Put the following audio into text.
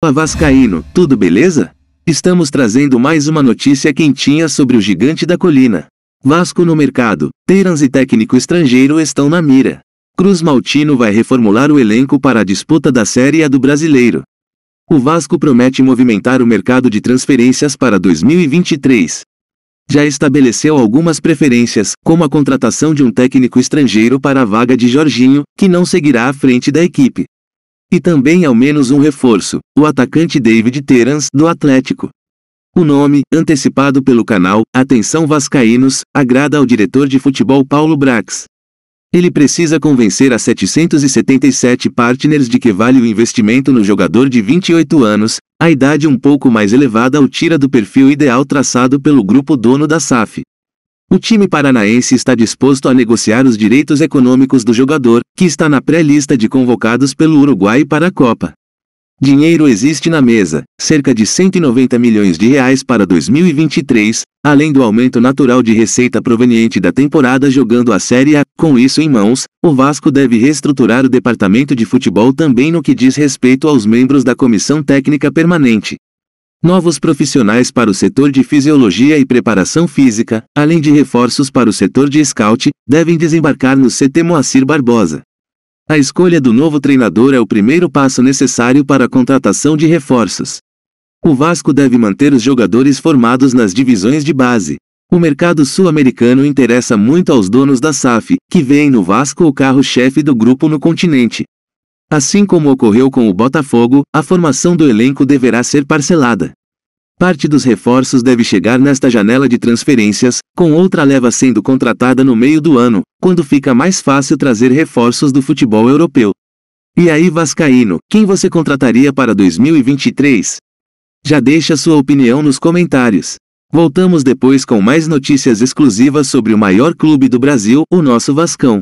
Opa Vascaíno, tudo beleza? Estamos trazendo mais uma notícia quentinha sobre o gigante da colina. Vasco no mercado, Terans e técnico estrangeiro estão na mira. Cruz Maltino vai reformular o elenco para a disputa da Série A do Brasileiro. O Vasco promete movimentar o mercado de transferências para 2023. Já estabeleceu algumas preferências, como a contratação de um técnico estrangeiro para a vaga de Jorginho, que não seguirá à frente da equipe. E também ao menos um reforço, o atacante David Terans, do Atlético. O nome, antecipado pelo canal Atenção Vascaínos, agrada ao diretor de futebol Paulo Brax. Ele precisa convencer a 777 partners de que vale o investimento no jogador de 28 anos, a idade um pouco mais elevada o tira do perfil ideal traçado pelo grupo dono da SAF. O time paranaense está disposto a negociar os direitos econômicos do jogador, que está na pré-lista de convocados pelo Uruguai para a Copa. Dinheiro existe na mesa, cerca de 190 milhões de reais para 2023, além do aumento natural de receita proveniente da temporada jogando a Série A. Com isso em mãos, o Vasco deve reestruturar o departamento de futebol também no que diz respeito aos membros da comissão técnica permanente novos profissionais para o setor de fisiologia e preparação física, além de reforços para o setor de scout, devem desembarcar no CT Moacir Barbosa. A escolha do novo treinador é o primeiro passo necessário para a contratação de reforços. O Vasco deve manter os jogadores formados nas divisões de base. O mercado sul-americano interessa muito aos donos da SAF, que veem no Vasco o carro-chefe do grupo no continente. Assim como ocorreu com o Botafogo, a formação do elenco deverá ser parcelada. Parte dos reforços deve chegar nesta janela de transferências, com outra leva sendo contratada no meio do ano, quando fica mais fácil trazer reforços do futebol europeu. E aí, Vascaíno, quem você contrataria para 2023? Já deixa sua opinião nos comentários. Voltamos depois com mais notícias exclusivas sobre o maior clube do Brasil, o nosso Vascão.